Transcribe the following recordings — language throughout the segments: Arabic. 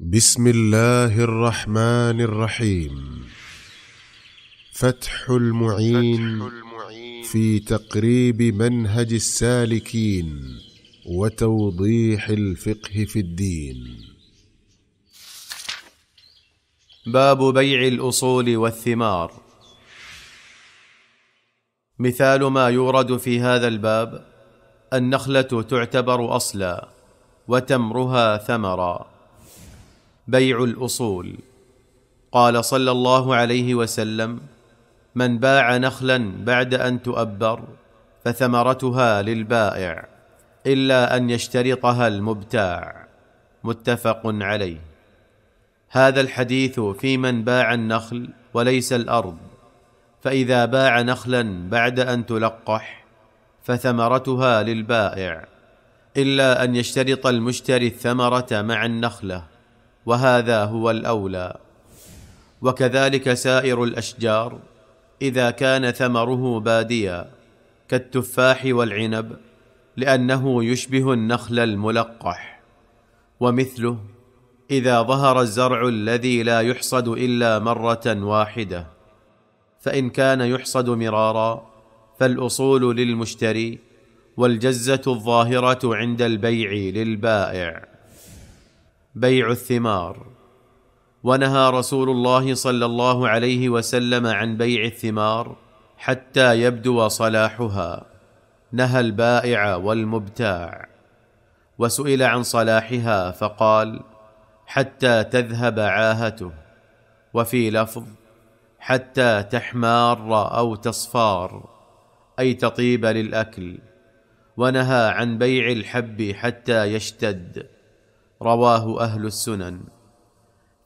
بسم الله الرحمن الرحيم فتح المعين, في تقريب منهج السالكين وتوضيح الفقه في الدين باب بيع الاصول والثمار مثال ما يورد في هذا الباب النخله تعتبر اصلا وتمرها ثمرا بيع الاصول قال صلى الله عليه وسلم من باع نخلا بعد ان تؤبر فثمرتها للبائع الا ان يشترطها المبتاع متفق عليه هذا الحديث في من باع النخل وليس الارض فاذا باع نخلا بعد ان تلقح فثمرتها للبائع الا ان يشترط المشتري الثمره مع النخله وهذا هو الاولى وكذلك سائر الاشجار اذا كان ثمره باديا كالتفاح والعنب لانه يشبه النخل الملقح ومثله اذا ظهر الزرع الذي لا يحصد الا مره واحده فان كان يحصد مرارا فالاصول للمشتري والجزه الظاهره عند البيع للبائع بيع الثمار ونهى رسول الله صلى الله عليه وسلم عن بيع الثمار حتى يبدو صلاحها نهى البائع والمبتاع وسئل عن صلاحها فقال حتى تذهب عاهته وفي لفظ حتى تحمار او تصفار اي تطيب للاكل ونهى عن بيع الحب حتى يشتد رواه اهل السنن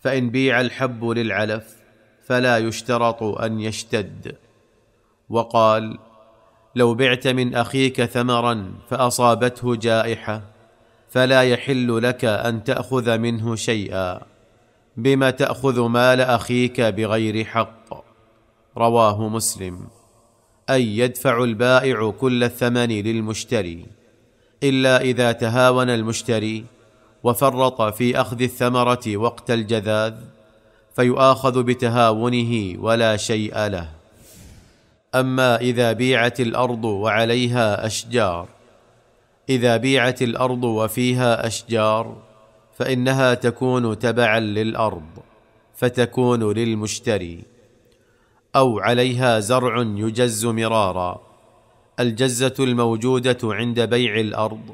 فان بيع الحب للعلف فلا يشترط ان يشتد وقال لو بعت من اخيك ثمرا فاصابته جائحه فلا يحل لك ان تاخذ منه شيئا بما تاخذ مال اخيك بغير حق رواه مسلم اي يدفع البائع كل الثمن للمشتري الا اذا تهاون المشتري وفرط في اخذ الثمره وقت الجذاذ فيؤاخذ بتهاونه ولا شيء له اما اذا بيعت الارض وعليها اشجار اذا بيعت الارض وفيها اشجار فانها تكون تبعا للارض فتكون للمشتري او عليها زرع يجز مرارا الجزه الموجوده عند بيع الارض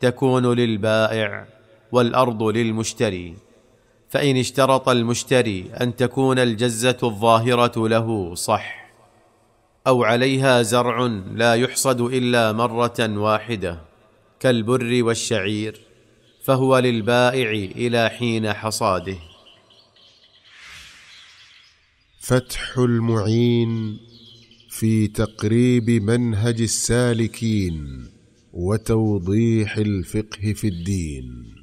تكون للبائع والارض للمشتري فان اشترط المشتري ان تكون الجزه الظاهره له صح او عليها زرع لا يحصد الا مره واحده كالبر والشعير فهو للبائع الى حين حصاده فتح المعين في تقريب منهج السالكين وتوضيح الفقه في الدين